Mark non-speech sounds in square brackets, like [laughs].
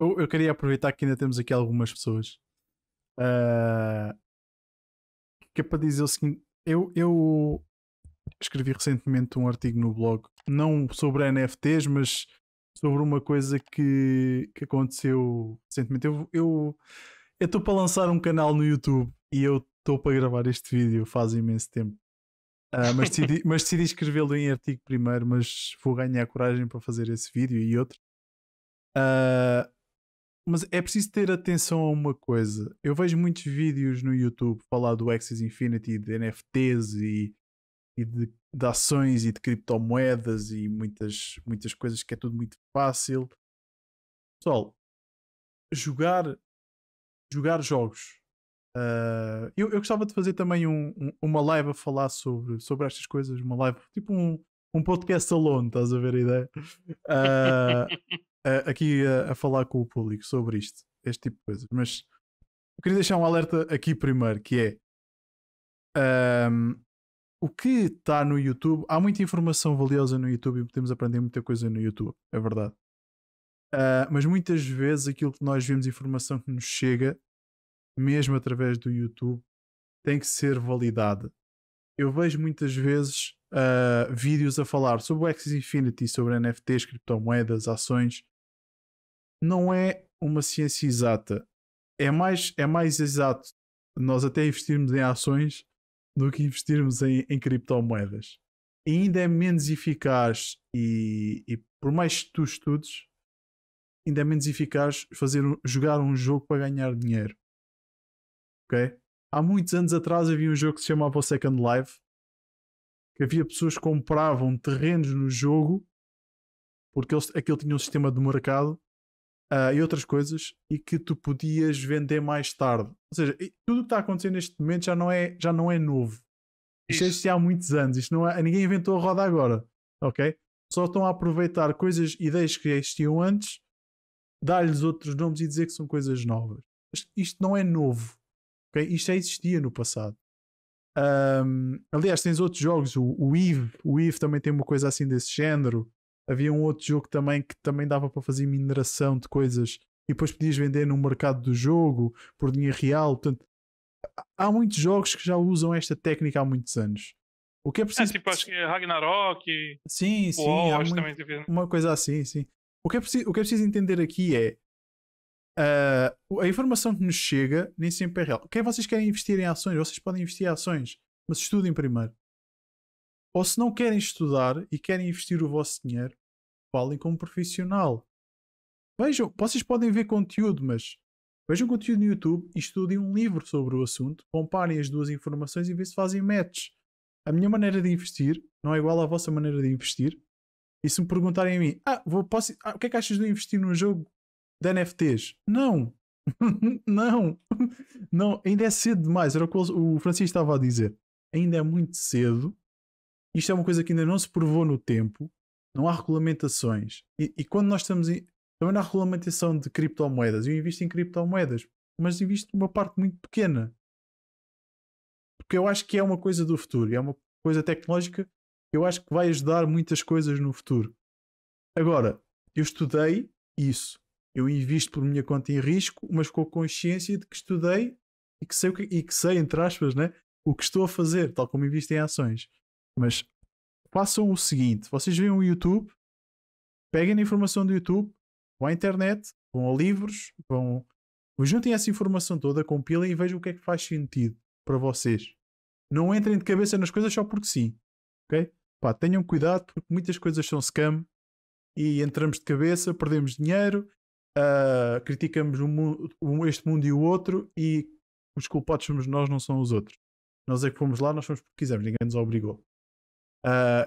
Eu, eu, queria aproveitar que ainda temos aqui algumas pessoas. Uh, que é para dizer o seguinte: eu, eu escrevi recentemente um artigo no blog, não sobre NFTs, mas sobre uma coisa que, que aconteceu recentemente. Eu estou eu, para lançar um canal no YouTube e eu estou para gravar este vídeo faz imenso tempo. Uh, mas decidi, [laughs] mas decidi escrevê-lo em artigo primeiro, mas vou ganhar coragem para fazer esse vídeo e outro. Uh, mas é preciso ter atenção a uma coisa. Eu vejo muitos vídeos no YouTube falar do Axis Infinity, de NFTs e, e de, de, ações e de criptomoedas e muitas, muitas coisas que é tudo muito fácil. Pessoal, jogar, jogar jogos. Uh, eu, eu, gostava de fazer também um, um, uma live a falar sobre, sobre estas coisas, uma live, tipo um, um podcast alone, estás a ver a ideia? Uh, [laughs] uh, aqui a, a, falar com o público sobre isto, este tipo de coisas. Mas eu queria deixar um alerta aqui primeiro, que é um, o que está no YouTube. Há muita informação valiosa no YouTube e podemos aprender muita coisa no YouTube, é verdade. Uh, mas muitas vezes aquilo que nós vemos, informação que nos chega, mesmo através do YouTube, tem que ser validada. Eu vejo muitas vezes uh, vídeos a falar sobre o Axis Infinity, sobre NFTs, criptomoedas, ações, não é uma ciência exata. É mais, é mais exato nós até investirmos em ações do que investirmos em, em criptomoedas. E ainda é menos eficaz e, e, por mais que tu estudes, ainda é menos eficaz fazer jogar um jogo para ganhar dinheiro. Ok? Há muitos anos atrás havia um jogo que se chamava Second Life, que havia pessoas que compravam terrenos no jogo porque eles, aquilo tinha um sistema de mercado uh, e outras coisas e que tu podias vender mais tarde. Ou seja, tudo o que está acontecendo neste momento já não é, já não é novo. Isto existe é é há muitos anos, isto não é, ninguém inventou a roda agora, ok? Só estão a aproveitar coisas, ideias que existiam antes, dar-lhes outros nomes e dizer que são coisas novas. Isto não é novo, ok? Isto já existia no passado. Um, aliás, tens outros jogos, o, o Eve, o Eve também tem uma coisa assim desse género. Havia um outro jogo também que também dava para fazer mineração de coisas e depois podias vender no mercado do jogo por dinheiro real. Portanto, há muitos jogos que já usam esta técnica há muitos anos. O que é, é preciso. É, tipo, acho que é Ragnarok. Sim, Uou, sim. Acho muito... também... Tipo, é. Uma coisa assim, sim. O que é preciso, o que é preciso entender aqui é. Uh, a informação que nos chega nem sempre é real. Quem vocês querem investir em ações, vocês podem investir em ações, mas estudem primeiro. Ou se não querem estudar e querem investir o vosso dinheiro, falem com um profissional. Vejam, vocês podem ver conteúdo, mas vejam conteúdo no YouTube e estudem um livro sobre o assunto, comparem as duas informações e vejam se fazem match. A minha maneira de investir não é igual à vossa maneira de investir. E se me perguntarem a mim, ah, vou, posso, ah, o que é que achas de investir num jogo de NFTs? Não! [laughs] não! [laughs] não, ainda é cedo demais. Era o que o Francisco estava a dizer. Ainda é muito cedo. Isto é uma coisa que ainda não se provou no tempo não há regulamentações. E, e quando nós estamos. Em, também não há regulamentação de criptomoedas. Eu invisto em criptomoedas, mas invisto uma parte muito pequena. Porque eu acho que é uma coisa do futuro, é uma coisa tecnológica que eu acho que vai ajudar muitas coisas no futuro. Agora, eu estudei isso. Eu invisto por minha conta em risco, mas com a consciência de que estudei e que sei, que, e que sei entre aspas, né, o que estou a fazer, tal como invisto em ações. Mas façam o seguinte: vocês veem o YouTube, peguem a informação do YouTube, vão à internet, vão a livros, vão. Juntem essa informação toda, compilem e vejam o que é que faz sentido para vocês. Não entrem de cabeça nas coisas só porque sim. Ok? Pá, tenham cuidado porque muitas coisas são scam e entramos de cabeça, perdemos dinheiro, uh, criticamos um, um, este mundo e o outro e os culpados somos nós, não são os outros. Nós é que fomos lá, nós fomos porque quisemos, ninguém nos obrigou. Euh,